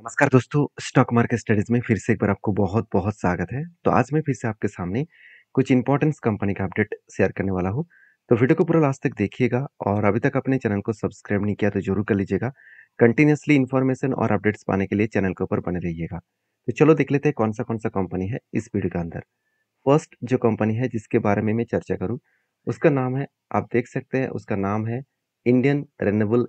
नमस्कार दोस्तों stock market studies में फिर से एक बार आपको बहुत बहुत स्वागत है तो आज मैं फिर से आपके सामने कुछ इंपॉर्टेंस कंपनी का अपडेट शेयर करने वाला हूँ तो वीडियो को पूरा लास्ट तक देखिएगा और अभी तक अपने चैनल को सब्सक्राइब नहीं किया तो जरूर कर लीजिएगा कंटिन्यूसली इन्फॉर्मेशन और अपडेट्स पाने के लिए चैनल के ऊपर बने रहिएगा तो चलो देख लेते हैं कौन सा कौन सा कंपनी है इस वीडियो के अंदर फर्स्ट जो कंपनी है जिसके बारे में मैं चर्चा करूँ उसका नाम है आप देख सकते हैं उसका नाम है Indian renewable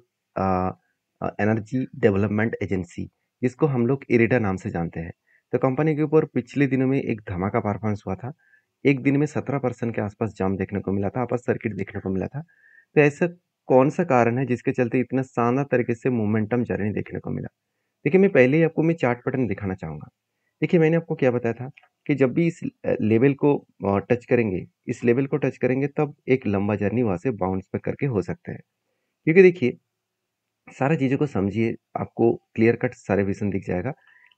energy development agency जिसको हम लोग इरेडा नाम से जानते हैं तो कंपनी के ऊपर पिछले दिनों में एक धमाका परफॉर्मेंस हुआ था एक दिन में सत्रह परसेंट के आसपास जाम देखने को मिला था आपस सर्किट देखने को मिला था तो ऐसा कौन सा कारण है जिसके चलते इतना शानदार तरीके से मोमेंटम जर्नी देखने को मिला देखिए मैं पहले ही आपको मैं चार्ट पैटर्न दिखाना चाहूँगा देखिए मैंने आपको क्या बताया था कि जब भी इस लेवल को टच करेंगे इस लेवल को टच करेंगे तब एक लंबा जर्नी वहाँ से बाउंस पे करके हो सकता है क्योंकि देखिए सारा चीज़ों को समझिए आपको क्लियर कट सारे विज़न दिख जाएगा।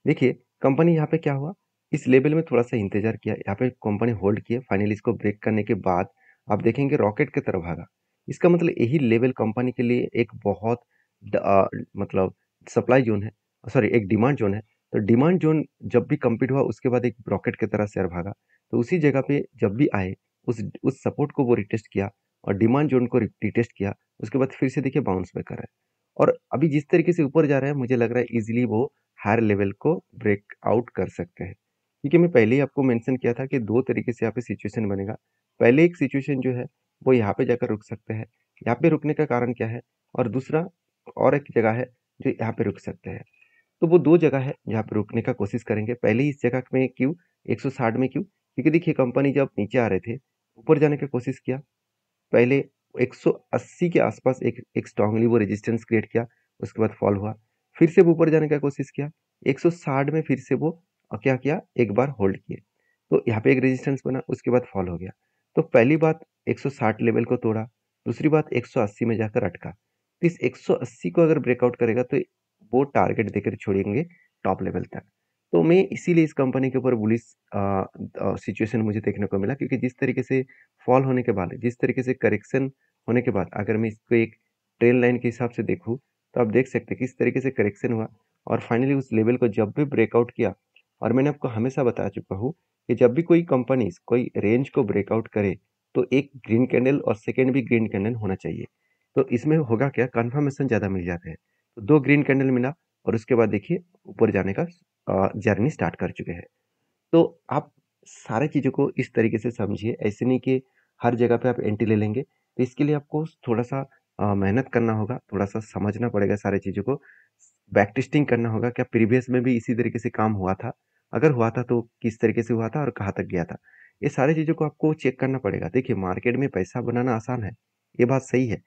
देखिए कंपनी यहाँ पे क्या हुआ, इस लेवल में थोड़ा-सा इंतज़ार किया, यहाँ पे कंपनी होल्ड किए, फाइनली इसको ब्रेक करने के बाद आप देखेंगे रॉकेट की तरह भागा। इसका मतलब यही लेवल कंपनी के लिए एक बहुत द, आ, मतलब सप्लाई ज़ोन है सॉरी एक डिमांड ज़ोन है। तो डिमांड ज़ोन जब भी कम्पीट हुआ उसके बाद एक रॉकेट की तरह शेयर भागा। तो उसी जगह पे जब भी आए, उस उस सपोर्ट को वो रिटेस्ट किया और डिमांड ज़ोन को रिटेस्ट किया, उसके बाद फिर से देखिए बाउंस बैक कर रहा है। और अभी जिस तरीके से ऊपर जा रहा है मुझे लग रहा है इजीली वो हायर लेवल को ब्रेक आउट कर सकते हैं क्योंकि मैं पहले ही आपको मेंशन किया था कि दो तरीके से यहाँ पे सिचुएशन बनेगा पहले एक सिचुएशन जो है वो यहाँ पे जाकर रुक सकते हैं यहाँ पे रुकने का कारण क्या है और दूसरा और एक जगह है जो यहाँ पे रुक सकते हैं तो वो दो जगह है जहाँ पे रुकने का कोशिश करेंगे पहले ही इस जगह में क्यों एक में क्यों क्योंकि देखिए कंपनी जब नीचे आ रहे थे ऊपर जाने की कोशिश किया पहले 180 के आसपास एक एक स्ट्रांगली वो रेजिस्टेंस क्रिएट किया उसके बाद फॉल हुआ फिर से वो ऊपर जाने का कोशिश किया 160 में फिर से वो क्या किया एक बार होल्ड किए तो यहाँ पे एक रेजिस्टेंस बना उसके बाद फॉल हो गया तो पहली बात 160 लेवल को तोड़ा दूसरी बात 180 में जाकर अटका तो इस 180 को अगर ब्रेकआउट करेगा तो वो टारगेट देकर छोड़ेंगे टॉप लेवल तक तो मैं इसीलिए इस कंपनी के ऊपर बुलिस सिचुएशन मुझे देखने को मिला क्योंकि जिस तरीके से फॉल होने के बाद जिस तरीके से करेक्शन होने के बाद अगर मैं इसको एक ट्रेन लाइन के हिसाब से देखूँ तो आप देख सकते हैं किस तरीके से करेक्शन हुआ और फाइनली उस लेवल को जब भी ब्रेकआउट किया और मैंने आपको हमेशा बता चुका हूँ कि जब भी कोई कंपनीज कोई रेंज को ब्रेकआउट करे तो एक ग्रीन कैंडल और सेकेंड भी ग्रीन कैंडल होना चाहिए तो इसमें होगा क्या कन्फर्मेशन ज़्यादा मिल जाते हैं तो दो ग्रीन कैंडल मिला और उसके बाद देखिए ऊपर जाने का जर्नी स्टार्ट कर चुके हैं तो आप सारे चीज़ों को इस तरीके से समझिए ऐसे नहीं कि हर जगह पे आप एंट्री ले लेंगे तो इसके लिए आपको थोड़ा सा मेहनत करना होगा थोड़ा सा समझना पड़ेगा सारी चीज़ों को बैक टेस्टिंग करना होगा क्या प्रीवियस में भी इसी तरीके से काम हुआ था अगर हुआ था तो किस तरीके से हुआ था और कहाँ तक गया था ये सारी चीज़ों को आपको चेक करना पड़ेगा देखिए मार्केट में पैसा बनाना आसान है ये बात सही है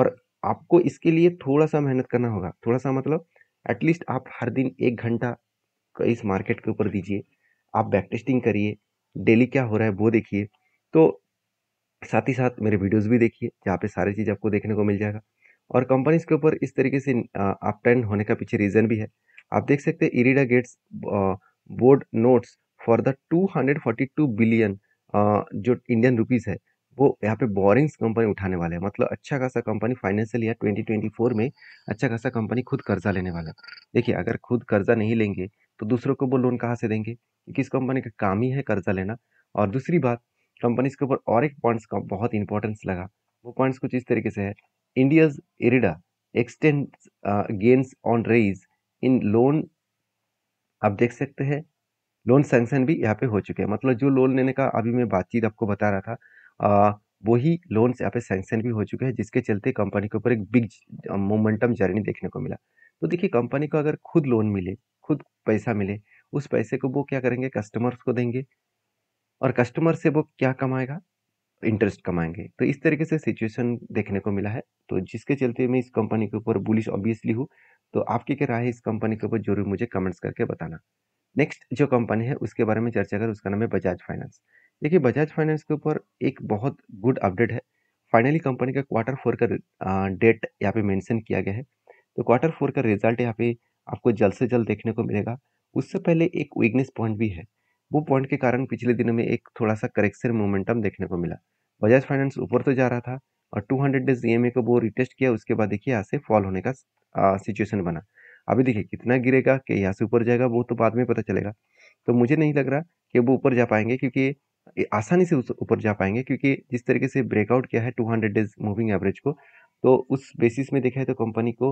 और आपको इसके लिए थोड़ा सा मेहनत करना होगा थोड़ा सा मतलब एटलीस्ट आप हर दिन एक घंटा इस मार्केट के ऊपर दीजिए आप बैक टेस्टिंग करिए डेली क्या हो रहा है वो देखिए तो साथ ही साथ मेरे वीडियोस भी देखिए जहाँ पे सारी चीज़ आपको देखने को मिल जाएगा और कंपनीज के ऊपर इस तरीके से अप ट्रेंड होने का पीछे रीज़न भी है आप देख सकते हैं IREDA gets board notes for the 242 billion जो इंडियन रुपीज़ है वो यहाँ पे बोरिंग्स कंपनी उठाने वाले हैं मतलब अच्छा खासा कंपनी फाइनेंशियल ट्वेंटी 2024 में अच्छा खासा कंपनी खुद कर्जा लेने वाला देखिए अगर खुद कर्जा नहीं लेंगे तो दूसरों को वो लोन कहाँ से देंगे क्योंकि इस कंपनी का काम ही है कर्जा लेना और दूसरी बात कंपनीज के ऊपर और एक पॉइंट्स का बहुत इंपॉर्टेंस लगा वो पॉइंट्स कुछ इस तरीके से है India's IREDA extend gains on raise in loan आप देख सकते हैं लोन सेंक्शन भी यहाँ पे हो चुके हैं मतलब जो लोन लेने का अभी मैं बातचीत आपको बता रहा था uh, वही लोन यहाँ पे सेंक्शन भी हो चुके हैं जिसके चलते कंपनी के ऊपर एक बिग मोमेंटम जर्नी देखने को मिला तो देखिए कंपनी को अगर खुद लोन मिले खुद पैसा मिले उस पैसे को वो क्या करेंगे कस्टमर्स को देंगे और कस्टमर से वो क्या कमाएगा इंटरेस्ट कमाएंगे तो इस तरीके से सिचुएशन देखने को मिला है तो जिसके चलते मैं इस कंपनी के ऊपर बुलिश ऑब्वियसली हूँ तो आपकी क्या राय है इस कंपनी के ऊपर जरूर मुझे कमेंट्स करके बताना नेक्स्ट जो कंपनी है उसके बारे में चर्चा कर उसका नाम है बजाज फाइनेंस देखिए बजाज फाइनेंस के ऊपर एक बहुत गुड अपडेट है फाइनली कंपनी का क्वार्टर फोर का डेट यहाँ पे मेंशन किया गया है तो क्वार्टर फोर का रिजल्ट यहाँ पे आपको जल्द से जल्द देखने को मिलेगा उससे पहले एक वीकनेस पॉइंट भी है वो पॉइंट के कारण पिछले दिनों में एक थोड़ा सा करेक्शन मोमेंटम देखने को मिला बजाज फाइनेंस ऊपर तो जा रहा था और 200 हंड्रेड डेज ई को वो रिटेस्ट किया उसके बाद देखिए यहाँ से फॉल होने का सिचुएशन बना अभी देखिए कितना गिरेगा कि यहाँ से ऊपर जाएगा वो तो बाद में पता चलेगा तो मुझे नहीं लग रहा कि वो ऊपर जा पाएंगे क्योंकि आसानी से ऊपर जा पाएंगे क्योंकि जिस तरीके से ब्रेकआउट किया है 200 डेज मूविंग एवरेज को तो उस बेसिस में देखा है तो कंपनी को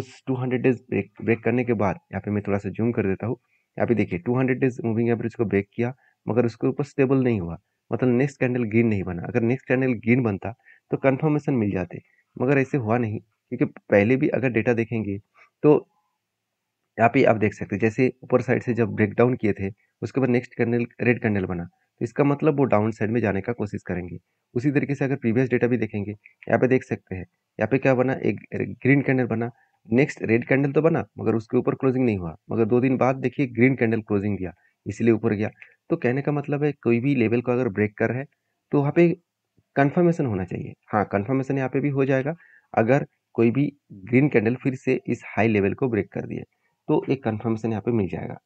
उस 200 डेज ब्रेक ब्रेक करने के बाद यहाँ पे मैं थोड़ा सा जूम कर देता हूँ यहाँ पे देखिए 200 हंड्रेड डेज मूविंग एवरेज को ब्रेक किया मगर उसके ऊपर स्टेबल नहीं हुआ मतलब नेक्स्ट कैंडल ग्रीन नहीं बना अगर नेक्स्ट कैंडल ग्रीन बनता तो कन्फर्मेशन मिल जाते मगर ऐसे हुआ नहीं क्योंकि पहले भी अगर डेटा देखेंगे तो यहाँ पे आप देख सकते हैं जैसे ऊपर साइड से जब ब्रेक डाउन किए थे उसके बाद नेक्स्ट कैंडल रेड कैंडल बना तो इसका मतलब वो डाउन साइड में जाने का कोशिश करेंगे उसी तरीके से अगर प्रीवियस डेटा भी देखेंगे यहाँ पे देख सकते हैं यहाँ पे क्या बना एक ग्रीन कैंडल बना नेक्स्ट रेड कैंडल तो बना मगर उसके ऊपर क्लोजिंग नहीं हुआ मगर दो दिन बाद देखिए ग्रीन कैंडल क्लोजिंग दिया इसलिए ऊपर गया तो कहने का मतलब है कोई भी लेवल को अगर ब्रेक कर रहा है तो वहाँ पे कन्फर्मेशन होना चाहिए हाँ कन्फर्मेशन यहाँ पे भी हो जाएगा अगर कोई भी ग्रीन कैंडल फिर से इस हाई लेवल को ब्रेक कर दिए तो एक कन्फर्मेशन यहाँ पे मिल जाएगा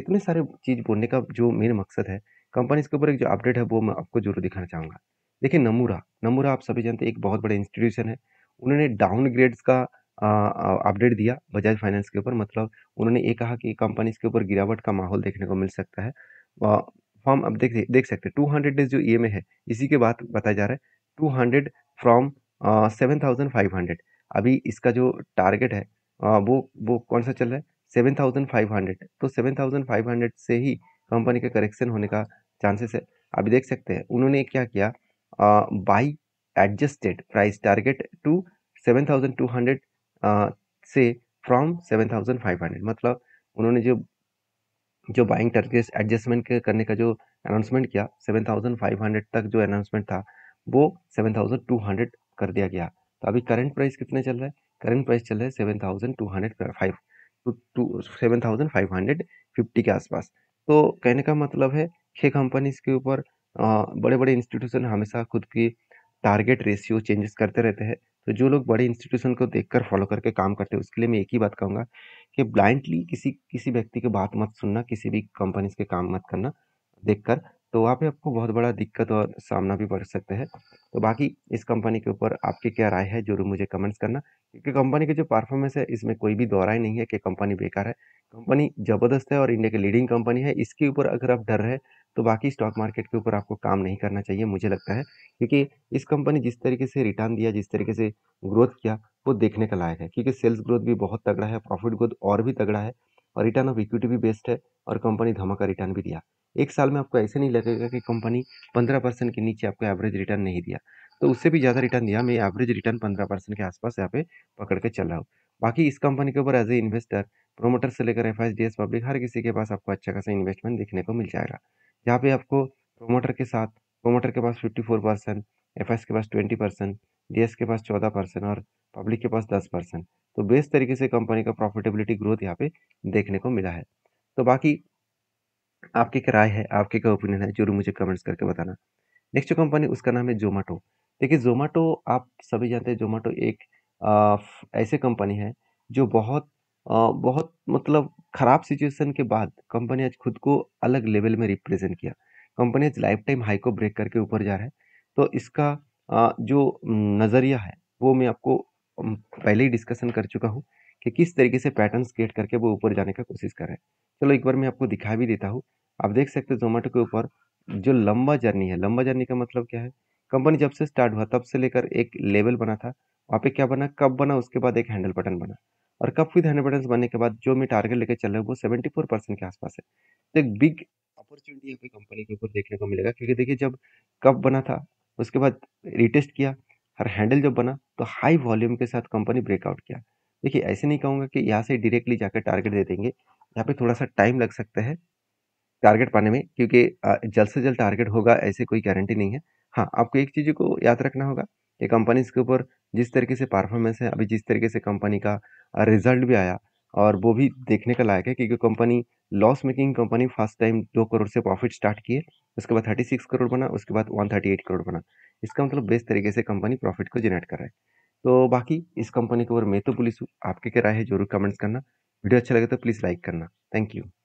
इतने सारे चीज़ बोलने का जो मेन मकसद है कंपनीज के ऊपर एक जो अपडेट है वो मैं आपको जरूर दिखाना चाहूँगा देखिए नमूरा नमूरा आप सभी जानते हैं एक बहुत बड़े इंस्टीट्यूशन है उन्होंने डाउनग्रेड्स का अपडेट दिया बजाज फाइनेंस के ऊपर मतलब उन्होंने ये कहा कि कंपनीज के ऊपर गिरावट का माहौल देखने को मिल सकता है फॉर्म अब देख देख सकते हैं टू हंड्रेड डेज जो ई e एम है इसी के बाद बताया जा रहा है two hundred from seven thousand five hundred अभी इसका जो टारगेट है आ, वो वो कौन सा चल रहा है सेवन थाउजेंड फाइव हंड्रेड तो सेवन थाउजेंड फाइव हंड्रेड से ही कंपनी का करेक्शन होने का चांसेस है अभी देख सकते हैं उन्होंने क्या किया by adjusted price target to seven thousand two hundred से from seven thousand five hundred मतलब उन्होंने जो जो बाइंग टारगेट एडजस्टमेंट करने का जो अनाउंसमेंट किया सेवन थाउजेंड फाइव हंड्रेड तक जो अनाउंसमेंट था वो सेवन थाउजेंड टू हंड्रेड कर दिया गया तो अभी करंट प्राइस कितने चल रहा है करंट प्राइस चल रहा है seven thousand two hundred five two to seven thousand five hundred fifty के आसपास तो कहने का मतलब है छः कंपनीज के ऊपर बड़े बड़े इंस्टीट्यूशन हमेशा खुद की टारगेट रेशियो चेंजेस करते रहते हैं तो जो लोग बड़े इंस्टीट्यूशन को देख कर फॉलो करके काम करते हैं उसके लिए मैं एक ही बात कहूँगा कि ब्लाइंडली किसी किसी व्यक्ति की बात मत सुनना किसी भी कंपनीज के काम मत करना देख कर तो वहाँ पे आपको बहुत बड़ा दिक्कत और सामना भी पड़ सकता है तो बाकी इस कंपनी के ऊपर आपकी क्या राय है जरूर मुझे कमेंट्स करना क्योंकि कंपनी के जो परफॉर्मेंस है इसमें कोई भी दोहरा ही नहीं है कि कंपनी बेकार है कंपनी ज़बरदस्त है और इंडिया की लीडिंग कंपनी है इसके ऊपर अगर आप डर रहे तो बाकी स्टॉक मार्केट के ऊपर आपको काम नहीं करना चाहिए मुझे लगता है क्योंकि इस कंपनी जिस तरीके से रिटर्न दिया जिस तरीके से ग्रोथ किया वो देखने का लायक है क्योंकि सेल्स ग्रोथ भी बहुत तगड़ा है प्रॉफिट ग्रोथ और भी तगड़ा है और रिटर्न ऑफ इक्विटी भी बेस्ट है और कंपनी धमाका रिटर्न भी दिया एक साल में आपको ऐसे नहीं लगेगा कि कंपनी पंद्रह परसेंट के नीचे आपको एवरेज रिटर्न नहीं दिया तो उससे भी ज़्यादा रिटर्न दिया मैं एवरेज रिटर्न पंद्रह परसेंट के आसपास यहाँ पे पकड़ के चल रहा हूँ बाकी इस कंपनी के ऊपर एज ए इन्वेस्टर प्रोमोटर से लेकर एफ पब्लिक हर किसी के पास आपको अच्छा खासा इन्वेस्टमेंट देखने को मिल जाएगा जहाँ पे आपको प्रोमोटर के साथ प्रोमोटर के पास फिफ्टी फोर परसेंट एफ के पास ट्वेंटी परसेंट डी के पास चौदह परसेंट और पब्लिक के पास दस परसेंट तो बेस्ट तरीके से कंपनी का प्रॉफिटेबिलिटी ग्रोथ यहाँ पे देखने को मिला है तो बाकी आपकी क्या राय है आपके क्या ओपिनियन है जरूर मुझे कमेंट्स करके बताना नेक्स्ट जो कंपनी उसका नाम है जोमेटो देखिए जोमेटो आप सभी जानते हैं जोमेटो एक ऐसे कंपनी है जो बहुत बहुत मतलब ख़राब सिचुएशन के बाद कंपनी आज खुद को अलग लेवल में रिप्रेजेंट किया कंपनी आज लाइफ टाइम हाई को ब्रेक करके ऊपर जा रहा है तो इसका जो नज़रिया है वो मैं आपको पहले ही डिस्कशन कर चुका हूँ कि किस तरीके से पैटर्न क्रिएट करके वो ऊपर जाने का कोशिश कर रहे हैं चलो एक बार मैं आपको दिखा भी देता हूँ आप देख सकते हो जोमेटो के ऊपर जो लंबा जर्नी है लंबा जर्नी का मतलब क्या है कंपनी जब से स्टार्ट हुआ तब से लेकर एक लेवल बना था वहाँ पे क्या बना कप बना उसके बाद एक हैंडल बटन बना और कप विद हैंडल बटन बनने के बाद जो मैं टारगेट लेके चल रहा हूँ वो सेवेंटी फोर परसेंट के आसपास है तो एक बिग अपॉर्चुनिटी यहाँ पे कंपनी के ऊपर देखने को मिलेगा क्योंकि देखिए जब कप बना था उसके बाद रिटेस्ट किया हर हैंडल जब बना तो हाई वॉल्यूम के साथ कंपनी ब्रेकआउट किया देखिए ऐसे नहीं कहूँगा कि यहाँ से डायरेक्टली जाकर टारगेट दे देंगे यहाँ पे थोड़ा सा टाइम लग सकता है टारगेट पाने में क्योंकि जल्द से जल्द टारगेट होगा ऐसे कोई गारंटी नहीं है हाँ आपको एक चीज़ को याद रखना होगा कि कंपनीज के ऊपर जिस तरीके से परफॉर्मेंस है अभी जिस तरीके से कंपनी का रिजल्ट भी आया और वो भी देखने का लायक है क्योंकि company loss making company first time दो करोड़ से प्रॉफिट स्टार्ट किए उसके बाद थर्टी सिक्स करोड़ बना उसके बाद वन थर्टी एट करोड़ बना इसका मतलब बेस्ट तरीके से कंपनी प्रॉफिट को जनरेट कर रहा है तो बाकी इस कंपनी के ऊपर मैं तो पुलिस हूँ आपकी क्या राय है जरूर कमेंट्स करना वीडियो अच्छा लगे तो प्लीज़ लाइक करना थैंक यू